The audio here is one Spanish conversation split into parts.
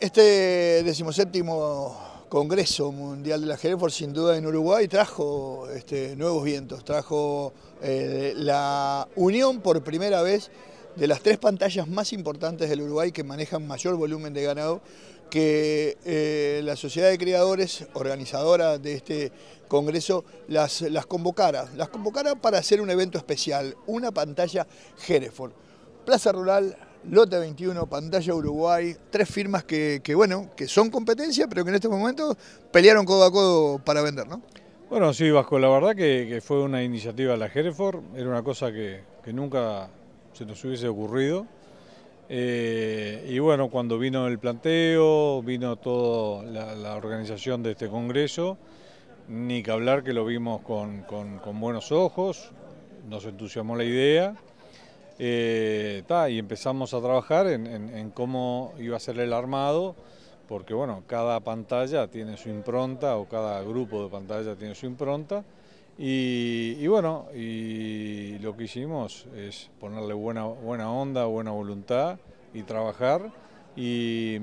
Este decimoséptimo Congreso Mundial de la Hereford, sin duda en Uruguay, trajo este, nuevos vientos, trajo eh, la unión por primera vez de las tres pantallas más importantes del Uruguay que manejan mayor volumen de ganado, que eh, la sociedad de criadores, organizadora de este congreso, las, las convocara, las convocara para hacer un evento especial, una pantalla Hereford. Plaza Rural, Lota 21, Pantalla Uruguay, tres firmas que, bueno, que son competencia, pero que en este momento pelearon codo a codo para vender, ¿no? Bueno, sí, Vasco, la verdad que, fue una iniciativa de la Hereford, era una cosa que, nunca se nos hubiese ocurrido. Eh, y bueno, cuando vino el planteo, vino toda la, organización de este congreso, ni que hablar que lo vimos con buenos ojos, nos entusiasmó la idea eh, y empezamos a trabajar en, cómo iba a ser el armado, porque bueno, cada pantalla tiene su impronta o cada grupo de pantalla tiene su impronta. Y, bueno, y lo que hicimos es ponerle buena, buena onda, buena voluntad y trabajar y,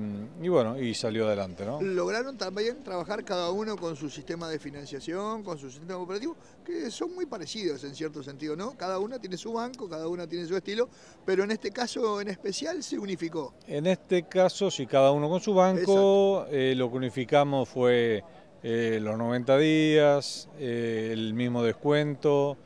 bueno, y salió adelante. ¿no? Lograron también trabajar cada uno con su sistema de financiación, con su sistema operativo, que son muy parecidos en cierto sentido, ¿no? Cada una tiene su banco, cada uno tiene su estilo, pero en este caso en especial se unificó. En este caso, sí, cada uno con su banco, eh, lo que unificamos fue eh, los 90 días, eh, el mismo descuento.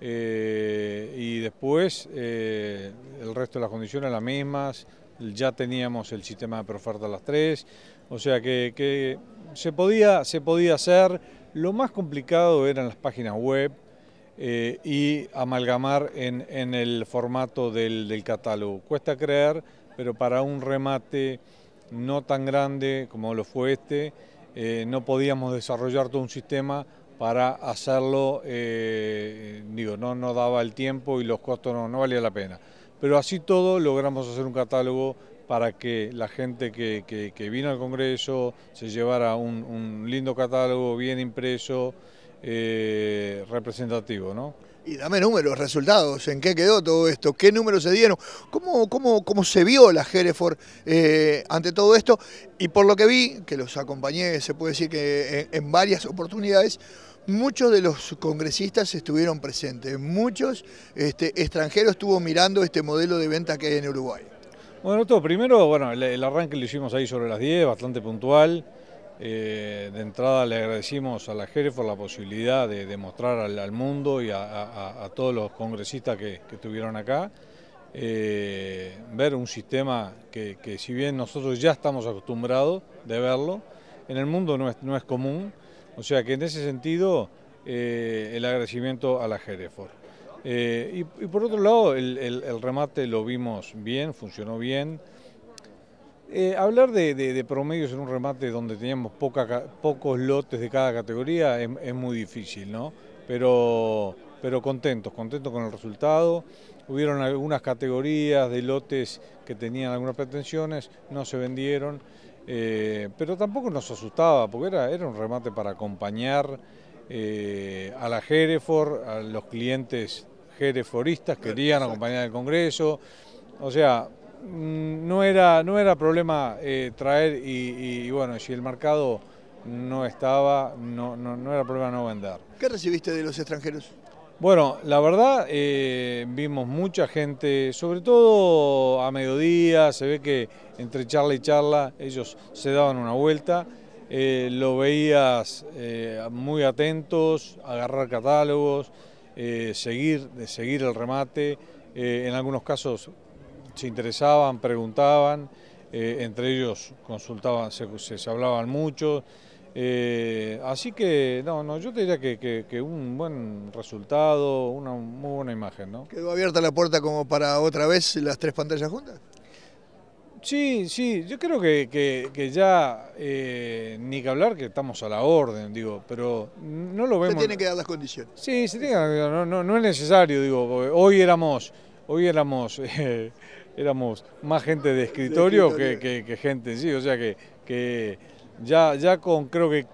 y después el resto de las condiciones las mismas, ya teníamos el sistema de proferta a las tres, o sea que, se, podía, hacer. Lo más complicado eran las páginas web eh, y amalgamar en, el formato del, catálogo. Cuesta creer, pero para un remate no tan grande como lo fue este, eh, no podíamos desarrollar todo un sistema para hacerlo, eh, digo, no daba el tiempo y los costos no valía la pena pero así todo logramos hacer un catálogo para que la gente que, vino al Congreso se llevara un, lindo catálogo bien impreso, eh, representativo. ¿no? Y dame números, resultados, en qué quedó todo esto, qué números se dieron, cómo, cómo, se vio la Hereford eh, ante todo esto. Y por lo que vi, que los acompañé, se puede decir que eh, en varias oportunidades, muchos de los congresistas estuvieron presentes, muchos este, extranjeros estuvo mirando este modelo de venta que hay en Uruguay. Bueno, primero, bueno, el, arranque lo hicimos ahí sobre las 10, bastante puntual. Eh, de entrada le agradecimos a la Jerez por la posibilidad de mostrar al, mundo y a, todos los congresistas que, estuvieron acá, eh, ver un sistema que, si bien nosotros ya estamos acostumbrados de verlo, en el mundo no es común. O sea que en ese sentido, eh, el agradecimiento a la Jereford. Eh, y, por otro lado, el, remate lo vimos bien, funcionó bien. Eh, hablar de, promedios en un remate donde teníamos pocos lotes de cada categoría es, muy difícil, ¿no? Pero, pero contentos, contentos con el resultado. Hubieron algunas categorías de lotes que tenían algunas pretensiones, no se vendieron. Eh, pero tampoco nos asustaba, porque era, era un remate para acompañar eh, a la Gerefor, a los clientes jereforistas querían acompañar al Congreso. O sea, mm, no era, no era problema eh, traer y, y, bueno, si el mercado no estaba, no, no, no era problema no vender. ¿Qué recibiste de los extranjeros? Bueno, la verdad eh, vimos mucha gente, sobre todo a mediodía, se ve que entre charla y charla ellos se daban una vuelta, eh, lo veías eh, muy atentos, agarrar catálogos, seguir, seguir el remate, en algunos casos se interesaban, preguntaban, entre ellos consultaban, se hablaban mucho. Eh, así que, no, no, yo te diría que, un buen resultado, una muy buena imagen, ¿no? ¿Quedó abierta la puerta como para otra vez las tres pantallas juntas? Sí, sí, yo creo que, ya, eh, ni que hablar que estamos a la orden, digo, pero no lo vemos. Se tienen que dar las condiciones. Sí, se tiene que dar, no, no, no, es necesario, digo, hoy éramos, hoy éramos, éramos más gente de escritorio, de escritorio. Que, gente, sí, o sea que ya, con creo que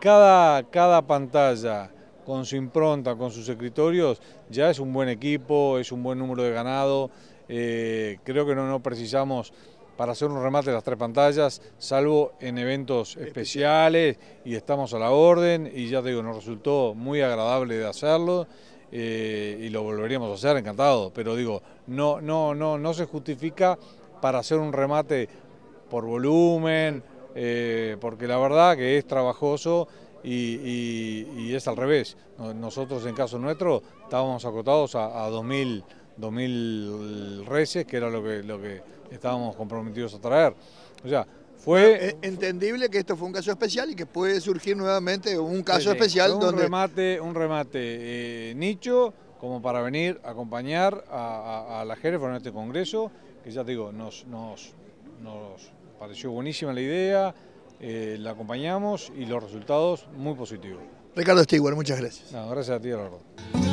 cada, cada pantalla con su impronta, con sus escritorios, ya es un buen equipo, es un buen número de ganado. Eh, creo que no, no precisamos para hacer un remate de las tres pantallas, salvo en eventos especiales y estamos a la orden y ya te digo, nos resultó muy agradable de hacerlo eh, y lo volveríamos a hacer, encantado, pero digo, no, no, no, no se justifica para hacer un remate por volumen, eh, porque la verdad que es trabajoso y, es al revés. Nosotros en caso nuestro estábamos acotados a, a 2000, 2000 reses, que era lo que, estábamos comprometidos a traer. O sea, fue e, entendible que esto fue un caso especial y que puede surgir nuevamente un caso especial un remate un remate eh, nicho como para venir a acompañar a, la Jerez en este congreso que ya digo nos nos, nos pareció buenísima la idea, eh, la acompañamos y los resultados muy positivos. Ricardo Stewart, muchas gracias. gracias a ti, Eduardo.